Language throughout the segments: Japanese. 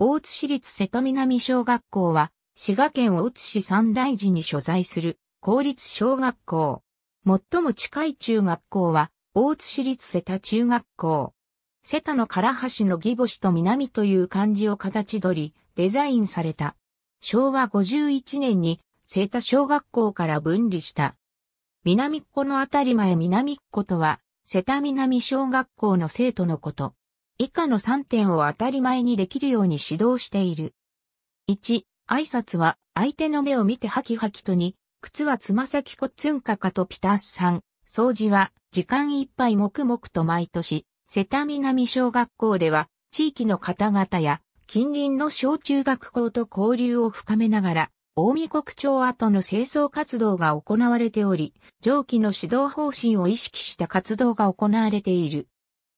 大津市立瀬戸南小学校は、滋賀県大津市三大寺に所在する公立小学校。最も近い中学校は、大津市立瀬田中学校。瀬田の唐橋の義母と南という漢字を形取り、デザインされた。昭和51年に、瀬田小学校から分離した。南っ子のあたり前南っ子とは、瀬田南小学校の生徒のこと。以下の3点を当たり前にできるように指導している。1、挨拶は相手の目を見てハキハキと2、靴はつま先コつんかかとピタス3、掃除は時間いっぱい黙々と毎年、瀬田南小学校では地域の方々や近隣の小中学校と交流を深めながら、大見国庁跡の清掃活動が行われており、上記の指導方針を意識した活動が行われている。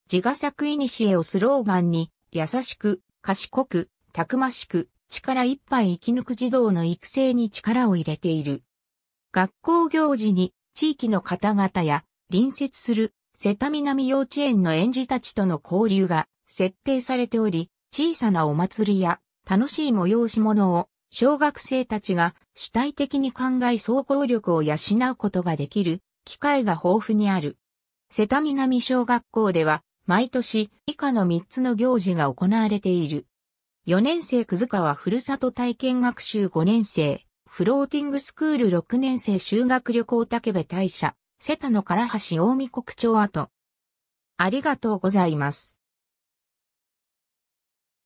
自画作古をスローガンに、優しく、賢く、たくましく、力いっぱい生き抜く児童の育成に力を入れている。学校行事に、地域の方々や、隣接する、瀬田南幼稚園の園児たちとの交流が設定されており、小さなお祭りや楽しい催し物を小学生たちが主体的に考え総合力を養うことができる機会が豊富にある。瀬田南小学校では毎年以下の3つの行事が行われている。4年生くずかはふるさと体験学習5年生、フローティングスクール6年生修学旅行竹部大社、瀬田の唐橋大見国庁跡。ありがとうございます。